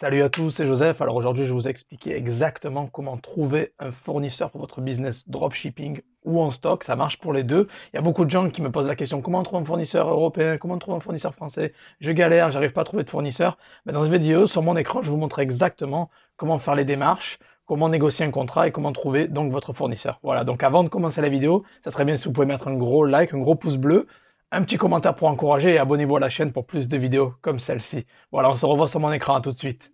Salut à tous, c'est Joseph. Alors aujourd'hui, je vais vous expliquer exactement comment trouver un fournisseur pour votre business dropshipping ou en stock. Ça marche pour les deux. Il y a beaucoup de gens qui me posent la question comment trouver un fournisseur européen Comment trouver un fournisseur français Je galère, j'arrive pas à trouver de fournisseur. Mais dans cette vidéo, sur mon écran, je vous montre exactement comment faire les démarches, comment négocier un contrat et comment trouver donc votre fournisseur. Voilà, donc avant de commencer la vidéo, ça serait bien si vous pouvez mettre un gros like, un gros pouce bleu un petit commentaire pour encourager et abonnez-vous à la chaîne pour plus de vidéos comme celle-ci. Voilà, on se revoit sur mon écran, tout de suite.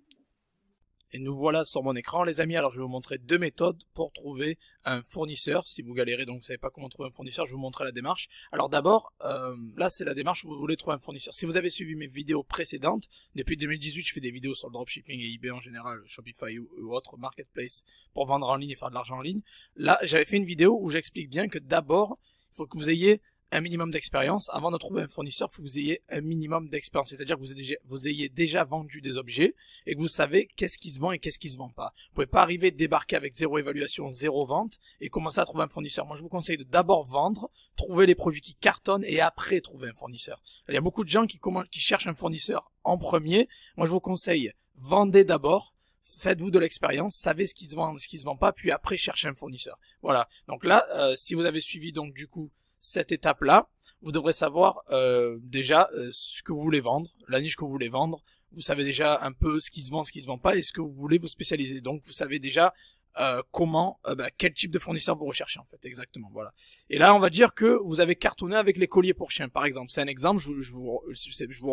Et nous voilà sur mon écran les amis, alors je vais vous montrer deux méthodes pour trouver un fournisseur. Si vous galérez donc vous savez pas comment trouver un fournisseur, je vais vous montrer la démarche. Alors d'abord, euh, là c'est la démarche où vous voulez trouver un fournisseur. Si vous avez suivi mes vidéos précédentes, depuis 2018 je fais des vidéos sur le dropshipping et eBay en général, Shopify ou, ou autre marketplace pour vendre en ligne et faire de l'argent en ligne. Là j'avais fait une vidéo où j'explique bien que d'abord il faut que vous ayez un minimum d'expérience. Avant de trouver un fournisseur, faut que vous ayez un minimum d'expérience. C'est-à-dire que vous ayez, déjà, vendu des objets et que vous savez qu'est-ce qui se vend et qu'est-ce qui se vend pas. Vous pouvez pas arriver, débarquer avec zéro évaluation, zéro vente et commencer à trouver un fournisseur. Moi, je vous conseille de d'abord vendre, trouver les produits qui cartonnent et après trouver un fournisseur. Il y a beaucoup de gens qui, qui cherchent un fournisseur en premier. Moi, je vous conseille, vendez d'abord, faites-vous de l'expérience, savez ce qui se vend, ce qui se vend pas, puis après cherchez un fournisseur. Voilà. Donc là, euh, si vous avez suivi donc du coup cette étape-là, vous devrez savoir euh, déjà euh, ce que vous voulez vendre, la niche que vous voulez vendre. Vous savez déjà un peu ce qui se vend, ce qui se vend pas et ce que vous voulez vous spécialiser. Donc vous savez déjà euh, comment, euh, bah, quel type de fournisseur vous recherchez en fait exactement. Voilà. Et là, on va dire que vous avez cartonné avec les colliers pour chiens, par exemple. C'est un exemple. Je, je, vous,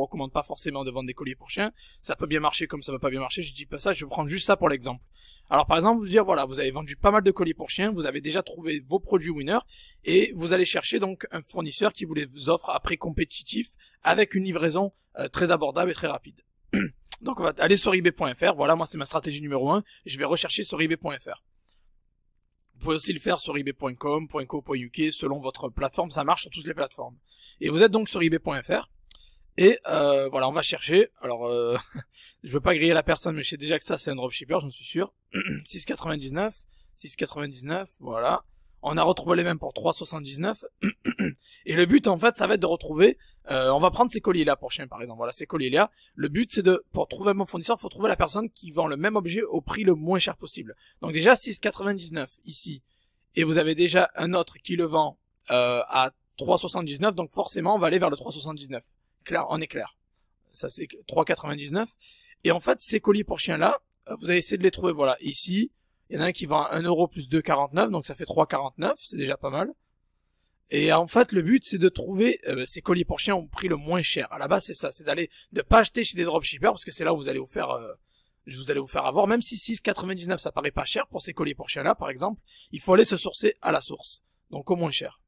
recommande pas forcément de vendre des colliers pour chiens. Ça peut bien marcher comme ça va pas bien marcher. Je dis pas ça. Je prends juste ça pour l'exemple. Alors par exemple, vous dire voilà, vous avez vendu pas mal de colliers pour chiens, vous avez déjà trouvé vos produits winners et vous allez chercher donc un fournisseur qui vous les offre à prix compétitif avec une livraison euh, très abordable et très rapide. Donc on va aller sur eBay.fr. Voilà, moi c'est ma stratégie numéro 1. Je vais rechercher sur eBay.fr. Vous pouvez aussi le faire sur eBay.com, .co.uk, selon votre plateforme. Ça marche sur toutes les plateformes. Et vous êtes donc sur eBay.fr. Et euh, voilà, on va chercher. Alors, euh, je veux pas griller la personne, mais je sais déjà que ça c'est un dropshipper, j'en suis sûr. 6,99, 6,99, voilà on a retrouvé les mêmes pour 3,79. et le but, en fait, ça va être de retrouver, euh, on va prendre ces colis là pour chien, par exemple. Voilà, ces colis là Le but, c'est de, pour trouver un bon fournisseur, faut trouver la personne qui vend le même objet au prix le moins cher possible. Donc déjà, 6,99 ici. Et vous avez déjà un autre qui le vend, euh, à 3,79. Donc forcément, on va aller vers le 3,79. Clair, on est clair. Ça, c'est 3,99. Et en fait, ces colis pour chien là euh, vous allez essayer de les trouver, voilà, ici, il y en a un qui vend à 1€ plus 2,49, donc ça fait 3,49, c'est déjà pas mal. Et en fait, le but, c'est de trouver euh, bah, ces colliers pour chiens au prix le moins cher. À la base, c'est ça, c'est d'aller de pas acheter chez des dropshippers parce que c'est là où vous allez vous faire euh, vous allez vous faire avoir. Même si 6,99 ça paraît pas cher pour ces colliers pour chiens là, par exemple, il faut aller se sourcer à la source, donc au moins cher.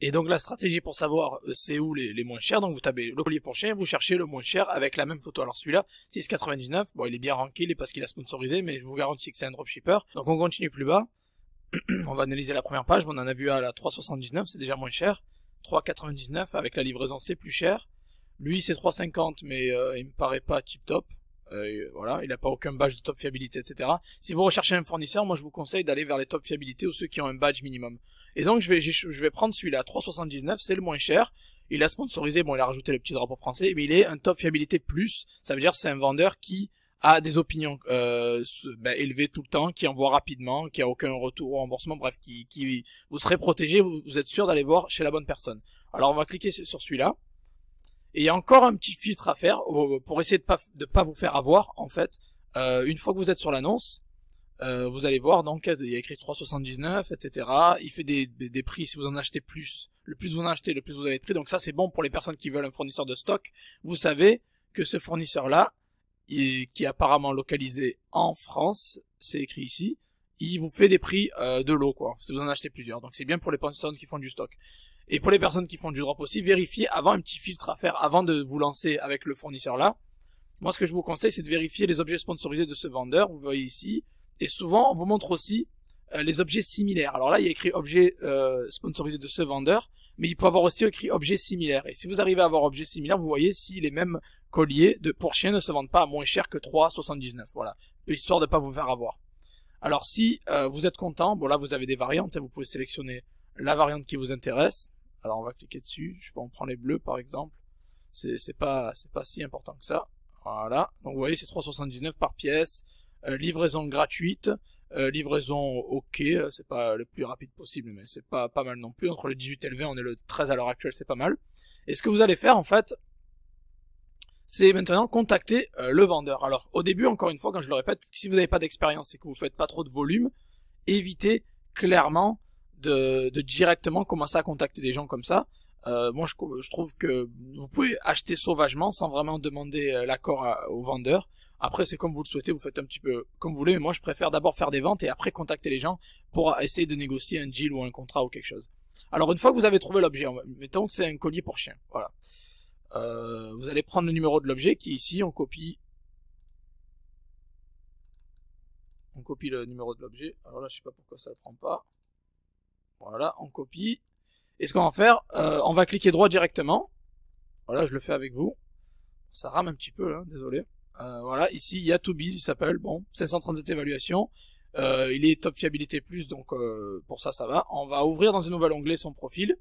Et donc la stratégie pour savoir euh, c'est où les, moins chers, donc vous tapez le collier pour chien, vous cherchez le moins cher avec la même photo. Alors celui-là, 6,99, bon il est bien ranké, il est parce qu'il a sponsorisé, mais je vous garantis que c'est un dropshipper. Donc on continue plus bas, on va analyser la première page, on en a vu à la 3,79, c'est déjà moins cher. 3,99 avec la livraison c'est plus cher. Lui c'est 3,50 mais euh, il me paraît pas tip top. Euh, voilà, il n'a pas aucun badge de top fiabilité, etc. Si vous recherchez un fournisseur, moi je vous conseille d'aller vers les top fiabilité ou ceux qui ont un badge minimum. Et donc je vais, je vais prendre celui-là, 3,79, c'est le moins cher. Il a sponsorisé, bon il a rajouté le petit drapeau français, mais il est un top fiabilité plus. Ça veut dire c'est un vendeur qui a des opinions euh, ben, élevées tout le temps, qui envoie rapidement, qui a aucun retour au remboursement, bref, qui, vous serez protégé, vous, êtes sûr d'aller voir chez la bonne personne. Alors on va cliquer sur celui-là. Et il y a encore un petit filtre à faire pour essayer de pas de pas vous faire avoir en fait. Euh, une fois que vous êtes sur l'annonce, euh, vous allez voir, donc il y a écrit 3,79, etc. Il fait des, des, prix si vous en achetez plus. Le plus vous en achetez, le plus vous avez de prix. Donc ça, c'est bon pour les personnes qui veulent un fournisseur de stock. Vous savez que ce fournisseur-là, qui est apparemment localisé en France, c'est écrit ici, il vous fait des prix euh, de l'eau, quoi. Si vous en achetez plusieurs. Donc c'est bien pour les personnes qui font du stock. Et pour les personnes qui font du drop aussi, vérifiez avant un petit filtre à faire, avant de vous lancer avec le fournisseur là. Moi, ce que je vous conseille, c'est de vérifier les objets sponsorisés de ce vendeur. Vous voyez ici, et souvent, on vous montre aussi euh, les objets similaires. Alors là, il y a écrit objet euh, sponsorisé de ce vendeur, mais il peut avoir aussi écrit objet similaire. Et si vous arrivez à avoir objets similaire, vous voyez si les mêmes colliers de pour chien ne se vendent pas à moins cher que 3,79. Voilà, histoire de ne pas vous faire avoir. Alors si euh, vous êtes content, bon là vous avez des variantes, hein. vous pouvez sélectionner la variante qui vous intéresse. Alors on va cliquer dessus, je sais pas, les bleus par exemple. C'est pas, pas si important que ça. Voilà, donc vous voyez c'est 3,79 par pièce. Euh, livraison gratuite, euh, livraison ok, euh, c'est pas le plus rapide possible, mais c'est pas, pas mal non plus. Entre le 18 et le 20, on est le 13 à l'heure actuelle, c'est pas mal. Et ce que vous allez faire en fait, c'est maintenant contacter le vendeur. Alors au début, encore une fois, quand je le répète, si vous n'avez pas d'expérience et que vous ne faites pas trop de volume, évitez clairement de, directement commencer à contacter des gens comme ça. Euh, moi, je, trouve que vous pouvez acheter sauvagement sans vraiment demander l'accord au vendeur. Après, c'est comme vous le souhaitez, vous faites un petit peu comme vous voulez, mais moi je préfère d'abord faire des ventes et après contacter les gens pour essayer de négocier un deal ou un contrat ou quelque chose. Alors une fois que vous avez trouvé l'objet, mettons que c'est un collier pour chien, voilà. Euh, vous allez prendre le numéro de l'objet qui ici on copie. On copie le numéro de l'objet. Alors là je sais pas pourquoi ça le prend pas. Voilà, on copie. Et ce qu'on va faire, euh, on va cliquer droit directement. Voilà, je le fais avec vous. Ça rame un petit peu hein, désolé. Euh, voilà, ici il y a il s'appelle, bon, 537 évaluations. Euh, il est top fiabilité plus, donc euh, pour ça ça va. On va ouvrir dans un nouvel onglet son profil.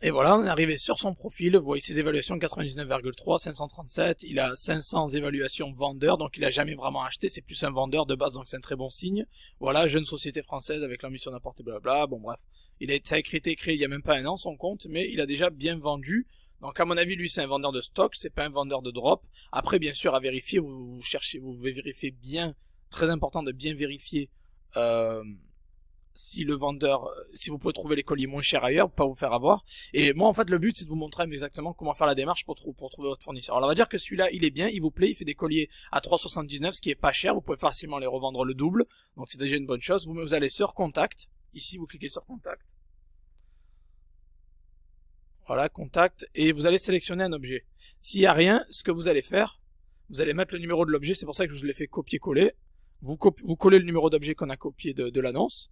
Et voilà, on est arrivé sur son profil, vous voyez ses évaluations 99,3, 537, il a 500 évaluations vendeur, donc il a jamais vraiment acheté, c'est plus un vendeur de base, donc c'est un très bon signe. Voilà, jeune société française avec l'ambition d'apporter blabla, bon bref. Il a, ça a été créé il n'y a même pas un an son compte, mais il a déjà bien vendu, donc à mon avis, lui c'est un vendeur de stock, c'est pas un vendeur de drop. Après bien sûr à vérifier, vous, cherchez, vous vérifiez bien, très important de bien vérifier euh, si le vendeur, euh, si vous pouvez trouver les colliers moins chers ailleurs, pour pas vous faire avoir. Et moi en fait le but c'est de vous montrer exactement comment faire la démarche pour, pour trouver votre fournisseur. Alors on va dire que celui-là il est bien, il vous plaît, il fait des colliers à 3,79 ce qui est pas cher, vous pouvez facilement les revendre le double, donc c'est déjà une bonne chose. Vous, vous allez sur contact, ici vous cliquez sur contact. Voilà, contact, et vous allez sélectionner un objet. S'il n'y a rien, ce que vous allez faire, vous allez mettre le numéro de l'objet, c'est pour ça que je vous l'ai fait copier-coller. Vous, vous collez le numéro d'objet qu'on a copié de, l'annonce,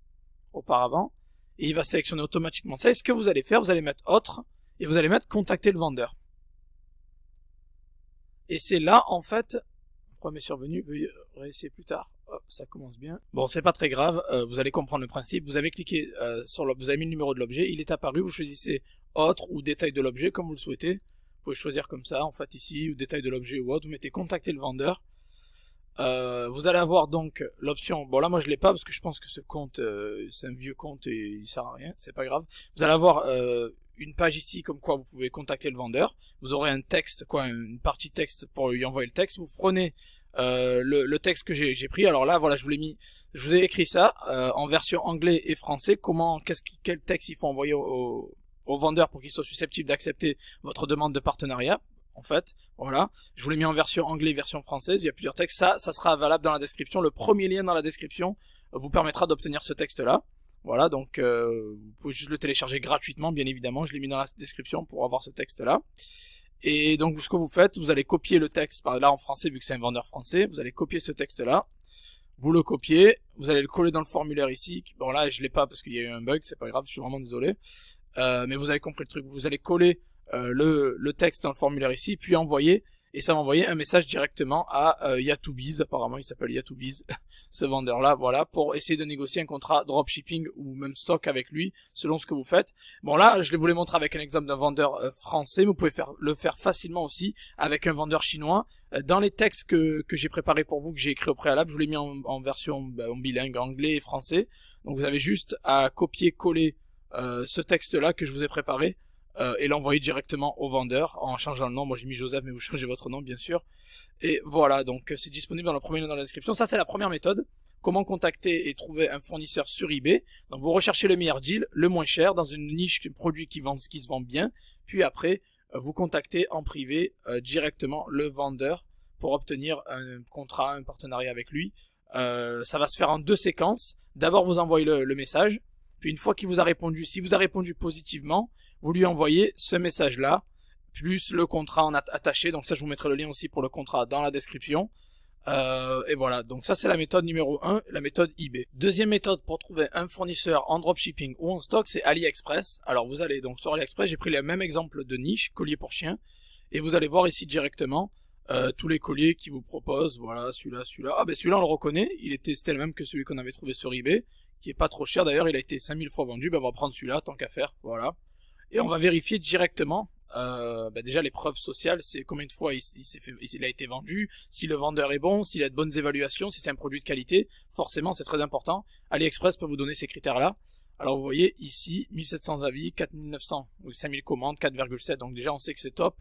auparavant, et il va sélectionner automatiquement ça. Et ce que vous allez faire, vous allez mettre autre, et vous allez mettre contacter le vendeur. Et c'est là, en fait, premier survenu, veuillez réessayer plus tard ça commence bien. Bon, c'est pas très grave, euh, vous allez comprendre le principe. Vous avez cliqué euh, sur l'objet, vous avez mis le numéro de l'objet, il est apparu, vous choisissez autre ou détail de l'objet comme vous le souhaitez. Vous pouvez choisir comme ça, en fait ici, ou détail de l'objet ou autre, vous mettez contacter le vendeur. Euh, vous allez avoir donc l'option, bon là moi je l'ai pas parce que je pense que ce compte c'est un vieux compte et il sert à rien, c'est pas grave. Vous allez avoir une page ici comme quoi vous pouvez contacter le vendeur. Vous aurez un texte, quoi, une partie texte pour lui envoyer le texte. Vous prenez euh, le, le, texte que j'ai pris. Alors là, voilà, je vous l'ai mis, je vous ai écrit ça euh, en version anglais et français. Comment, qu'est-ce quel texte il faut envoyer au, au vendeur pour qu'il soit susceptible d'accepter votre demande de partenariat en fait. Voilà. Je vous l'ai mis en version anglais, version française. Il y a plusieurs textes. Ça, ça sera valable dans la description. Le premier lien dans la description vous permettra d'obtenir ce texte-là. Voilà, donc euh, vous pouvez juste le télécharger gratuitement, bien évidemment. Je l'ai mis dans la description pour avoir ce texte-là. Et donc ce que vous faites, vous allez copier le texte, par là en français vu que c'est un vendeur français, vous allez copier ce texte-là, vous le copiez, vous allez le coller dans le formulaire ici, bon là je l'ai pas parce qu'il y a eu un bug, c'est pas grave, je suis vraiment désolé, euh, mais vous avez compris le truc, vous allez coller euh, le, le, texte dans le formulaire ici, puis envoyer et ça envoyé un message directement à euh, apparemment il s'appelle Yatoubiz, ce vendeur-là, voilà, pour essayer de négocier un contrat dropshipping ou même stock avec lui, selon ce que vous faites. Bon là, je voulais montrer avec un exemple d'un vendeur euh, français, vous pouvez faire, le faire facilement aussi avec un vendeur chinois. Euh, dans les textes que, que j'ai préparés pour vous, que j'ai écrit au préalable, je vous l'ai mis en, version bah, bilingue anglais et français. Donc vous avez juste à copier-coller euh, ce texte-là que je vous ai préparé euh, et l'envoyer directement au vendeur en changeant le nom. Moi j'ai mis Joseph, mais vous changez votre nom bien sûr. Et voilà, donc euh, c'est disponible dans le premier lien dans la description. Ça c'est la première méthode. Comment contacter et trouver un fournisseur sur eBay. Donc vous recherchez le meilleur deal, le moins cher, dans une niche un produit qui vend ce qui se vend bien. Puis après, euh, vous contactez en privé directement le vendeur pour obtenir un contrat, un partenariat avec lui. ça va se faire en deux séquences. D'abord, vous envoyez le, le, message. Puis une fois qu'il vous a répondu, si vous a répondu positivement, vous lui envoyez ce message-là, plus le contrat en attaché. Donc ça, je vous mettrai le lien aussi pour le contrat dans la description. Euh, et voilà, donc ça c'est la méthode numéro 1, la méthode eBay. Deuxième méthode pour trouver un fournisseur en dropshipping ou en stock, c'est AliExpress. Alors vous allez donc sur AliExpress, j'ai pris le même exemple de niche, collier pour chien, et vous allez voir ici directement euh, tous les colliers qui vous proposent, voilà, celui-là, celui-là. Ah ben celui-là on le reconnaît, il était, c'était le même que celui qu'on avait trouvé sur eBay, qui est pas trop cher d'ailleurs, il a été 5000 fois vendu, ben on va prendre celui-là tant qu'à faire, voilà et on va vérifier directement euh, bah, déjà les preuves sociales, c'est combien de fois il, a été vendu, si le vendeur est bon, s'il a de bonnes évaluations, si c'est un produit de qualité, forcément c'est très important. AliExpress peut vous donner ces critères-là. Alors vous voyez ici 1700 avis, 4900 ou 5000 commandes, 4,7, donc déjà on sait que c'est top.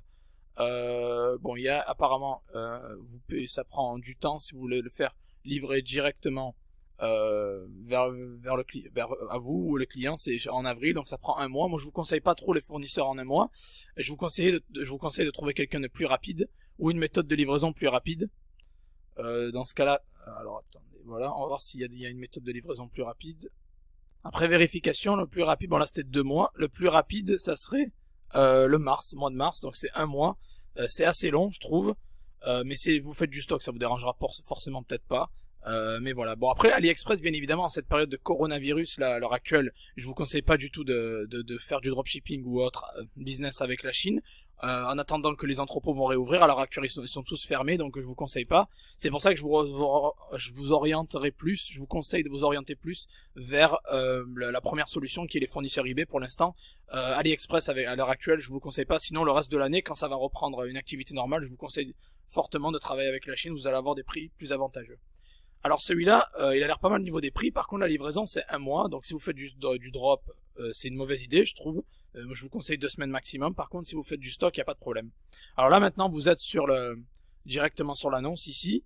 Euh, bon, il y a apparemment, euh, vous pouvez, ça prend du temps si vous voulez le faire livrer directement euh, vers vers le vers à vous ou le client c'est en avril donc ça prend un mois moi je vous conseille pas trop les fournisseurs en un mois je vous conseille de, je vous conseille de trouver quelqu'un de plus rapide ou une méthode de livraison plus rapide euh, dans ce cas là alors attendez voilà on va voir s'il y, a une méthode de livraison plus rapide après vérification le plus rapide bon là c'était deux mois le plus rapide ça serait euh, le mars mois de mars donc c'est un mois c'est assez long je trouve mais si vous faites du stock ça vous dérangera forcément peut-être pas euh, mais voilà. Bon après AliExpress bien évidemment en cette période de coronavirus là à l'heure actuelle, je vous conseille pas du tout de, faire du dropshipping ou autre euh, business avec la Chine. Euh, en attendant que les entrepôts vont réouvrir, à l'heure actuelle ils sont, tous fermés donc je vous conseille pas. C'est pour ça que je vous, je vous orienterai plus, je vous conseille de vous orienter plus vers la, première solution qui est les fournisseurs eBay pour l'instant. AliExpress avec, à l'heure actuelle je vous conseille pas, sinon le reste de l'année quand ça va reprendre une activité normale je vous conseille fortement de travailler avec la Chine, vous allez avoir des prix plus avantageux. Alors celui-là, euh, il a l'air pas mal au niveau des prix. Par contre, la livraison, c'est un mois. Donc si vous faites du, drop, euh, c'est une mauvaise idée, je trouve. Euh, je vous conseille deux semaines maximum. Par contre, si vous faites du stock, il n'y a pas de problème. Alors là, maintenant, vous êtes sur le directement sur l'annonce ici.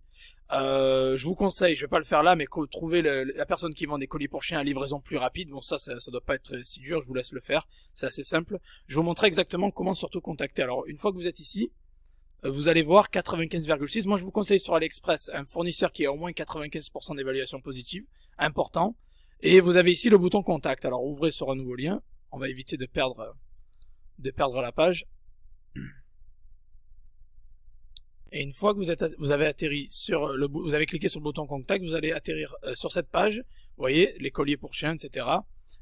je vous conseille, je vais pas le faire là, mais trouver la personne qui vend des colis pour chiens à livraison plus rapide. Bon, ça, ça, ne doit pas être si dur. Je vous laisse le faire. C'est assez simple. Je vous montrer exactement comment surtout contacter. Alors une fois que vous êtes ici, euh, vous allez voir 95,6. Moi, je vous conseille sur AliExpress un fournisseur qui a au moins 95% d'évaluation positive, important. Et vous avez ici le bouton contact. Alors, ouvrez sur un nouveau lien. On va éviter de perdre, de perdre la page. Et une fois que vous, êtes, vous avez atterri sur euh, le, vous avez cliqué sur le bouton contact, vous allez atterrir euh, sur cette page. Vous voyez les colliers pour chiens, etc.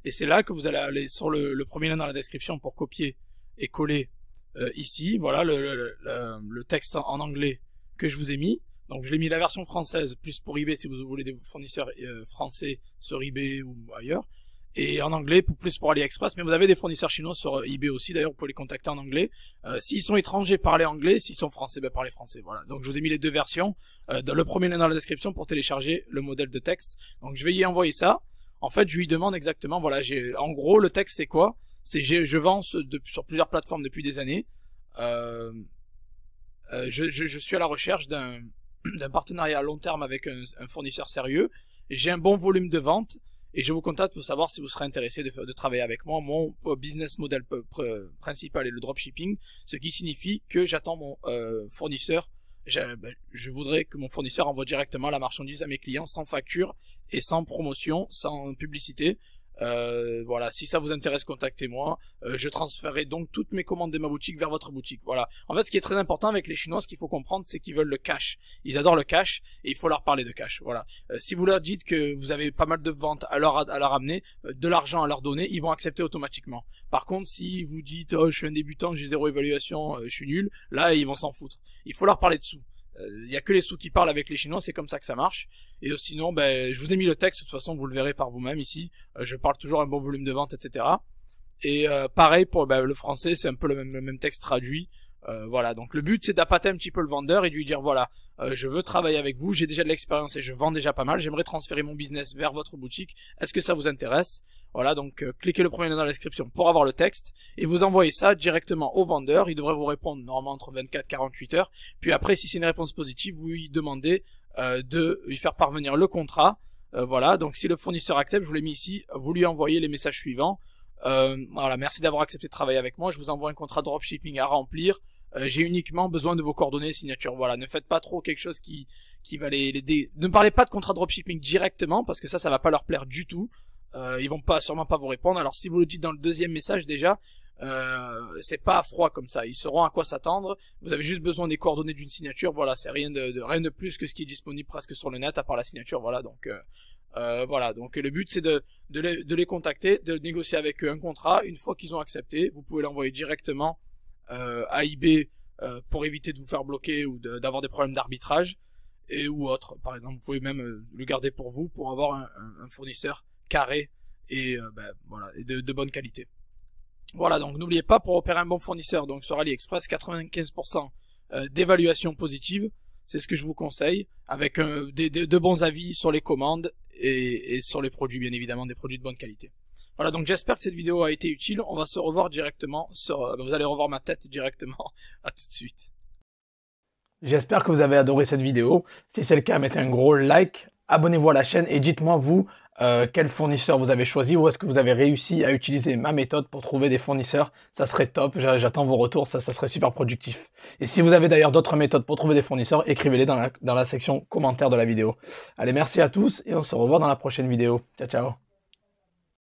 Et c'est là que vous allez aller sur le, le premier lien dans la description pour copier et coller euh, ici, voilà le, texte en, anglais que je vous ai mis. Donc je l'ai mis la version française, plus pour eBay si vous voulez des fournisseurs euh, français sur eBay ou ailleurs. Et en anglais, plus pour AliExpress, mais vous avez des fournisseurs chinois sur euh, eBay aussi, d'ailleurs vous pouvez les contacter en anglais. s'ils sont étrangers, parlez anglais, s'ils sont français, ben parlez français. Voilà. Donc je vous ai mis les deux versions, dans le premier lien dans la description pour télécharger le modèle de texte. Donc je vais y envoyer ça. En fait, je lui demande exactement, voilà, j'ai en gros le texte c'est quoi je, vends sur plusieurs plateformes depuis des années. Euh, euh, je, suis à la recherche d'un partenariat à long terme avec un, fournisseur sérieux. J'ai un bon volume de vente et je vous contacte pour savoir si vous serez intéressé de, travailler avec moi. Mon euh, business model principal est le dropshipping, ce qui signifie que j'attends mon fournisseur. Ben, je voudrais que mon fournisseur envoie directement la marchandise à mes clients sans facture et sans promotion, sans publicité. Euh, voilà, si ça vous intéresse, contactez-moi. Euh, je transférerai donc toutes mes commandes de ma boutique vers votre boutique. Voilà. En fait, ce qui est très important avec les Chinois, ce qu'il faut comprendre, c'est qu'ils veulent le cash. Ils adorent le cash et il faut leur parler de cash. Voilà. Euh, si vous leur dites que vous avez pas mal de ventes à leur à leur amener, de l'argent à leur donner, ils vont accepter automatiquement. Par contre, si vous dites oh, je suis un débutant, j'ai zéro évaluation, je suis nul, là ils vont s'en foutre. Il faut leur parler de sous. Il euh, n'y a que les sous qui parlent avec les Chinois, c'est comme ça que ça marche. Et sinon, ben, je vous ai mis le texte, de toute façon, vous le verrez par vous-même ici. Euh, je parle toujours un bon volume de vente, etc. Et euh, pareil pour ben, le français, c'est un peu le même, texte traduit. voilà, donc le but c'est d'appâter un petit peu le vendeur et de lui dire voilà, je veux travailler avec vous, j'ai déjà de l'expérience et je vends déjà pas mal, j'aimerais transférer mon business vers votre boutique, est-ce que ça vous intéresse voilà, donc euh, cliquez le premier lien dans la description pour avoir le texte et vous envoyez ça directement au vendeur. Il devrait vous répondre normalement entre 24 et 48 heures. Puis après, si c'est une réponse positive, vous lui demandez euh, de lui faire parvenir le contrat. Euh, voilà, donc si le fournisseur accepte, je vous l'ai mis ici, vous lui envoyez les messages suivants. voilà, merci d'avoir accepté de travailler avec moi. Je vous envoie un contrat dropshipping à remplir. J'ai uniquement besoin de vos coordonnées et signatures. Voilà, ne faites pas trop quelque chose qui, qui va les, Ne parlez pas de contrat dropshipping directement parce que ça, ça va pas leur plaire du tout. Ils euh, ils vont pas sûrement pas vous répondre. Alors si vous le dites dans le deuxième message déjà, euh, c'est pas froid comme ça. Ils sauront à quoi s'attendre. Vous avez juste besoin des coordonnées d'une signature. Voilà, c'est rien de, rien de plus que ce qui est disponible presque sur le net à part la signature. Voilà, donc euh, voilà. Donc le but c'est de, les, contacter, de négocier avec eux un contrat. Une fois qu'ils ont accepté, vous pouvez l'envoyer directement à eBay pour éviter de vous faire bloquer ou d'avoir des problèmes d'arbitrage et ou autre. Par exemple, vous pouvez même le garder pour vous pour avoir un fournisseur carré et, euh, bah, voilà, de, bonne qualité. Voilà, donc n'oubliez pas, pour opérer un bon fournisseur, donc sur AliExpress, 95% euh, d'évaluation positive, c'est ce que je vous conseille, avec euh, de bons avis sur les commandes et, sur les produits, bien évidemment, des produits de bonne qualité. Voilà, donc j'espère que cette vidéo a été utile, on va se revoir directement, sur, vous allez revoir ma tête directement, à tout de suite. J'espère que vous avez adoré cette vidéo, si c'est le cas, mettez un gros like, abonnez-vous à la chaîne et dites-moi vous euh, quel fournisseur vous avez choisi ou est-ce que vous avez réussi à utiliser ma méthode pour trouver des fournisseurs. Ça serait top, j'attends vos retours, ça, serait super productif. Et si vous avez d'ailleurs d'autres méthodes pour trouver des fournisseurs, écrivez-les dans la, dans la section commentaires de la vidéo. Allez, merci à tous et on se revoit dans la prochaine vidéo. Ciao, ciao